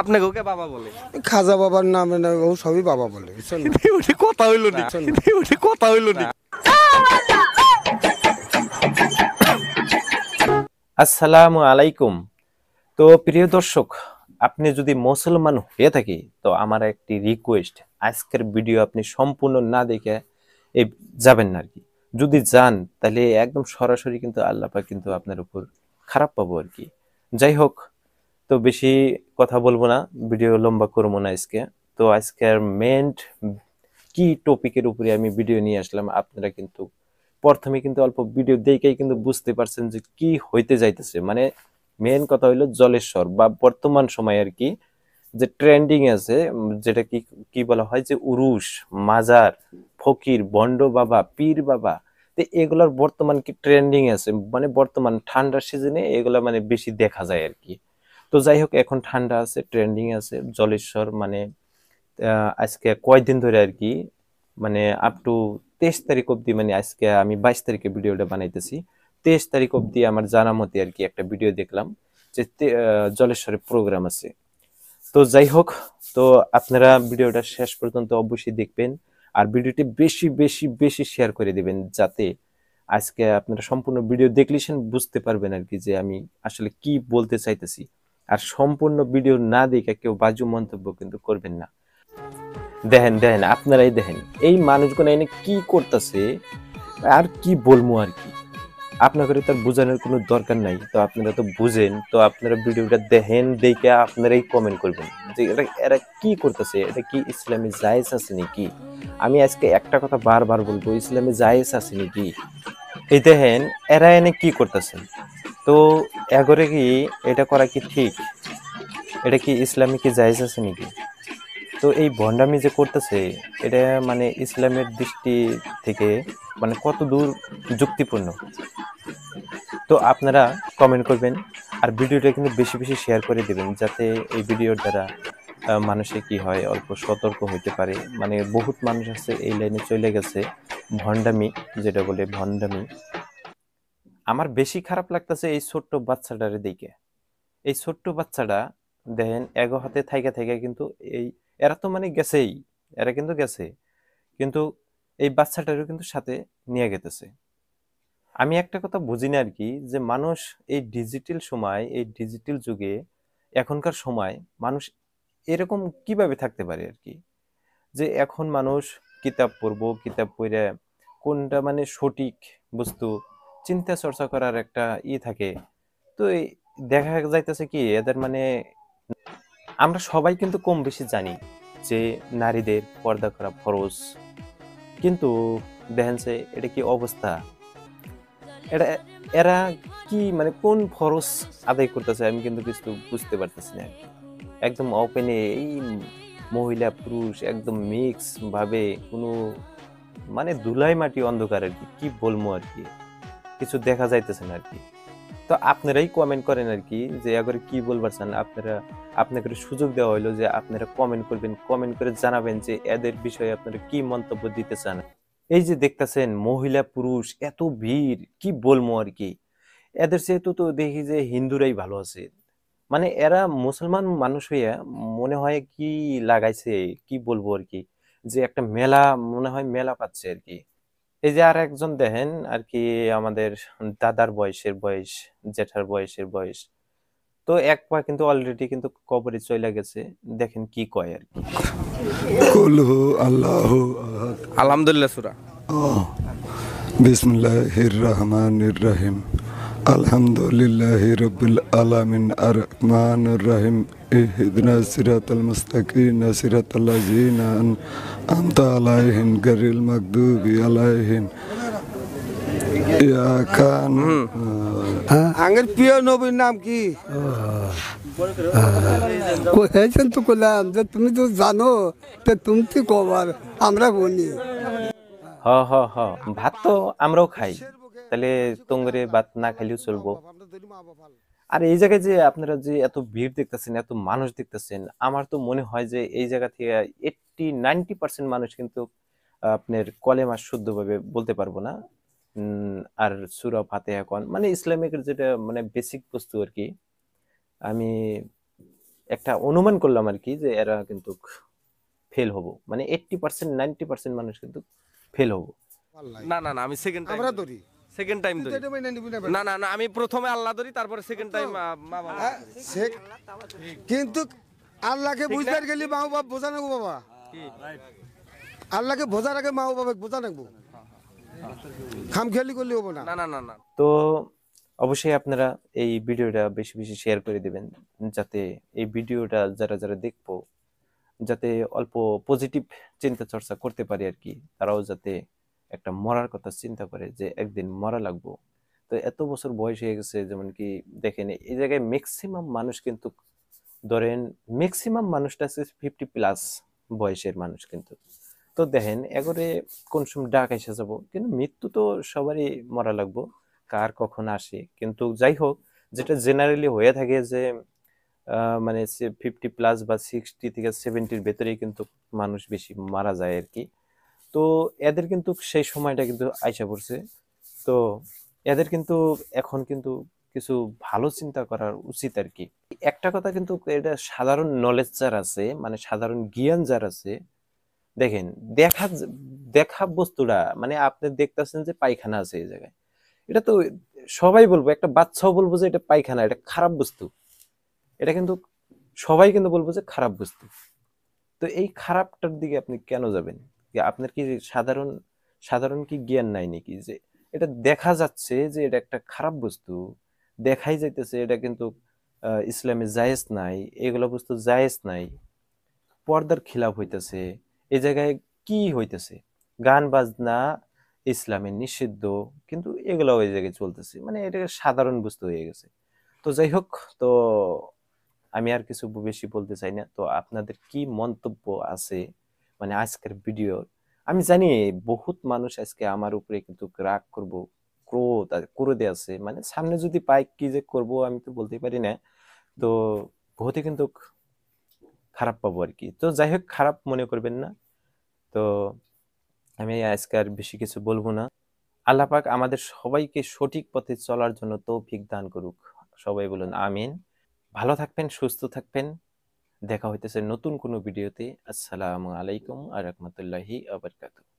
আপনাকে ওকে বাবা বলে খাজা বাবার নামে ও সবই বাবা বলে ওটা কথা হইলো না ওটা কথা হইলো না আসসালামু আলাইকুম তো প্রিয় দর্শক আপনি যদি মুসলমান হয়ে থাকি তো আমার একটি রিকোয়েস্ট আজকের ভিডিও আপনি সম্পূর্ণ না দেখে এই যাবেন না আর কি যদি যান তাহলে একদম সরাসরি কিন্তু আল্লাপা কিন্তু আপনার উপর খারাপ পাবো আর কি যাই হোক তো বেশি কথা বলবো না ভিডিও লম্বা করবো না আজকে তো আজকের মেন কি টপিকের উপরে আমি ভিডিও নিয়ে আসলাম আপনারা কিন্তু প্রথমে কিন্তু অল্প ভিডিও দেখেই কিন্তু বুঝতে পারছেন যে কি হইতে যাইতেছে মানে মেন কথা হইলো জলেশ্বর বা বর্তমান সময় আর কি যে ট্রেন্ডিং আছে যেটা কি কি বলা হয় যে উরুষ মাজার ফকির বন্ড বাবা পীর বাবা তো এগুলোর বর্তমান কি ট্রেন্ডিং আছে মানে বর্তমান ঠান্ডার সিজনে এগুলো মানে বেশি দেখা যায় আর কি তো যাই হোক এখন ঠান্ডা আছে ট্রেন্ডিং আছে জলেশ্বর মানে আজকে কয়েকদিন ধরে আর কি মানে আপ টু তেইশ তারিখ অবধি মানে আজকে আমি বাইশ তারিখে ভিডিওটা বানাইতেছি তেইশ তারিখ অবধি আমার জানা মতে আর কি একটা ভিডিও দেখলাম যে জলেশ্বরের প্রোগ্রাম আছে তো যাই হোক তো আপনারা ভিডিওটা শেষ পর্যন্ত অবশ্যই দেখবেন আর ভিডিওটি বেশি বেশি বেশি শেয়ার করে দিবেন যাতে আজকে আপনারা সম্পূর্ণ ভিডিও দেখলেছেন বুঝতে পারবেন আর কি যে আমি আসলে কি বলতে চাইতেছি আর সম্পূর্ণ ভিডিও না দেখে কেউ বাজু মন্তব্য কিন্তু করবেন না দেখেন দেখেন আপনারাই দেখেন এই মানুষগুলো এনে কি করতেছে আর কি বলবো আর কি আপনাকে তার বোঝানোর কোনো দরকার নাই তো আপনারা তো বুঝেন তো আপনারা ভিডিওটা দেখেন দেখে আপনারাই কমেন্ট করবেন যে এটা এরা কি করতেছে এটা কি ইসলামে জায়েজ আছে নাকি আমি আজকে একটা কথা বারবার বলবো ইসলামে জায়েজ আছে নাকি এই দেখেন এরা এনে কি করতেছেন তো এগরে কি এটা করা কি ঠিক এটা কি ইসলামী কি জায়জ আছে নাকি তো এই ভণ্ডামি যে করতেছে এটা মানে ইসলামের দৃষ্টি থেকে মানে কত দূর যুক্তিপূর্ণ তো আপনারা কমেন্ট করবেন আর ভিডিওটা কিন্তু বেশি বেশি শেয়ার করে দেবেন যাতে এই ভিডিওর দ্বারা মানুষে কি হয় অল্প সতর্ক হইতে পারে মানে বহুত মানুষ আছে এই লাইনে চলে গেছে ভণ্ডামি যেটা বলে ভণ্ডামি আমার বেশি খারাপ লাগতেছে এই ছোট্ট বাচ্চাটার দিকে এই ছোট্ট বাচ্চাটা দেখেন এগো হাতে থাইকা থাইকা কিন্তু এই এরা তো মানে গেছেই এরা কিন্তু গেছে কিন্তু এই বাচ্চাটারও কিন্তু সাথে নিয়ে গেতেছে আমি একটা কথা বুঝি না আর কি যে মানুষ এই ডিজিটাল সময় এই ডিজিটাল যুগে এখনকার সময় মানুষ এরকম কিভাবে থাকতে পারে আর কি যে এখন মানুষ কিতাব পড়বো কিতাব পড়ে কোনটা মানে সঠিক বস্তু চিন্তা চর্চা করার একটা ই থাকে তো দেখা যাইতেছে কি এদের মানে আমরা সবাই কিন্তু কম বেশি জানি যে নারীদের পর্দা করা ফরজ কিন্তু দেখেন সে এটা কি অবস্থা এটা এরা কি মানে কোন ফরজ আদায় করতেছে আমি কিন্তু কিছু বুঝতে পারতেছি না একদম ওপেনে এই মহিলা পুরুষ একদম মিক্স ভাবে কোনো মানে ধুলাই মাটি অন্ধকার আর কি কি বলবো আর কি কিছু দেখা যাইতেছে না আর কি তো আপনারাই কমেন্ট করেন আর কি যে একবারে কি বলবার চান আপনারা আপনাকে সুযোগ দেওয়া হলো যে আপনারা কমেন্ট করবেন কমেন্ট করে জানাবেন যে এদের বিষয়ে আপনারা কি মন্তব্য দিতে চান এই যে দেখতেছেন মহিলা পুরুষ এত ভিড় কি বলবো আর কি এদের সেহেতু তো দেখি যে হিন্দুরাই ভালো আছে মানে এরা মুসলমান মানুষ হইয়া মনে হয় কি লাগাইছে কি বলবো আর কি যে একটা মেলা মনে হয় মেলা পাচ্ছে আর কি এই যে আর একজন দেখেন আর কি আমাদের দাদার বয়সের বয়স জেঠার বয়সের বয়স তো এক পা কিন্তু অলরেডি কিন্তু কবরে চলে গেছে দেখেন কি কয় আর কি আলহামদুলিল্লাহ সুরা বিসমুল্লাহির রহমানির রহিম আলহামদুলিল্লাহ রবিল আলামিন আর রহমান রাহিম ইহদিনা সিরাতাল মুস্তাকিন সিরাতাল্লাহ জিনান আমতা আলাইহিন গারিল মাকদুবি আলাইহিন ইয়াকান আঙ্গের প্রিয় নবীর নাম কি হয়েছেন তো কলাম যে তুমি তো জানো তো ভাত তো আমরাও খাই তাহলে তোমরে ভাত না খাইলেও চলবো আর এই জায়গায় যে আপনারা যে এত ভিড় দেখতেছেন এত মানুষ দেখতেছেন আমার তো মনে হয় যে এই জায়গা থেকে এইটটি নাইনটি পার্সেন্ট মানুষ কিন্তু আপনার কলেমা শুদ্ধভাবে বলতে পারবো না আর সুরা ফাতে এখন মানে ইসলামিক যেটা মানে বেসিক বস্তু আর কি আমি একটা অনুমান করলাম আর কি যে এরা কিন্তু ফেল হব মানে এইটটি পার্সেন্ট নাইনটি পার্সেন্ট মানুষ কিন্তু ফেল হব না না না আমি সেকেন্ড আমরা ধরি সেকেন্ড টাইম মানে না না না আমি প্রথমে আল্লাহ তারপরে সেকেন্ড টাইম বাবা হ্যাঁ, কিন্তু আল্লাহকে গেলি মা বাবা বোঝা বাবা আল্লাহকে বোঝার আগে মা বোঝা করলে হবো না না না না তো অবশ্যই আপনারা এই ভিডিওটা বেশি বেশি শেয়ার করে দিবেন যাতে এই ভিডিওটা যারা যারা দেখবো যাতে অল্প পজিটিভ চিন্তা চর্চা করতে পারি আর কি তারাও যাতে একটা মরার কথা চিন্তা করে যে একদিন মরা লাগবো তো এত বছর বয়স হয়ে গেছে যেমন কি দেখেন এই জায়গায় ম্যাক্সিমাম মানুষ কিন্তু ধরেন ম্যাক্সিমাম মানুষটা আছে ফিফটি প্লাস বয়সের মানুষ কিন্তু তো দেখেন এগরে কোন সময় ডাক এসে যাব কিন্তু মৃত্যু তো সবারই মরা লাগবো কার কখন আসে কিন্তু যাই হোক যেটা জেনারেলি হয়ে থাকে যে মানে ফিফটি প্লাস বা সিক্সটি থেকে সেভেন্টির ভেতরেই কিন্তু মানুষ বেশি মারা যায় আর কি তো এদের কিন্তু সেই সময়টা কিন্তু আইসা পড়ছে তো এদের কিন্তু এখন কিন্তু কিছু ভালো চিন্তা করার উচিত আর কি একটা কথা কিন্তু এটা সাধারণ নলেজ যার আছে মানে সাধারণ জ্ঞান যার আছে দেখেন দেখা দেখা বস্তুটা মানে আপনি দেখতেছেন যে পায়খানা আছে এই জায়গায় এটা তো সবাই বলবো একটা বাচ্চাও বলবো যে এটা পায়খানা এটা খারাপ বস্তু এটা কিন্তু সবাই কিন্তু বলবো যে খারাপ বস্তু তো এই খারাপটার দিকে আপনি কেন যাবেন আপনার কি সাধারণ সাধারণ কি জ্ঞান নাই নাকি যে এটা দেখা যাচ্ছে যে এটা একটা খারাপ বস্তু দেখাই যাইতেছে এটা কিন্তু ইসলামে জায়েজ নাই এগুলো বস্তু জায়েজ নাই পর্দার খিলাফ হইতেছে এ জায়গায় কি হইতেছে গান বাজনা ইসলামে নিষিদ্ধ কিন্তু এগুলো ওই জায়গায় চলতেছে মানে এটা সাধারণ বস্তু হয়ে গেছে তো যাই হোক তো আমি আর কিছু বেশি বলতে চাই না তো আপনাদের কি মন্তব্য আছে মানে আজকের ভিডিও আমি জানি বহুত মানুষ আজকে আমার উপরে কিন্তু রাগ করব ক্রোধ দিয়ে আছে মানে সামনে যদি পাই কি যে করব আমি তো বলতে পারি না তো বহুতে কিন্তু খারাপ পাবো আর কি তো যাই হোক খারাপ মনে করবেন না তো আমি আজকে আর বেশি কিছু বলবো না আল্লাহ পাক আমাদের সবাইকে সঠিক পথে চলার জন্য তৌফিক দান করুক সবাই বলুন আমিন ভালো থাকবেন সুস্থ থাকবেন দেখা হইতেছে নতুন কোনো ভিডিওতে আসসালামু আলাইকুম আ রহমতুল্লাহি আবরকাতু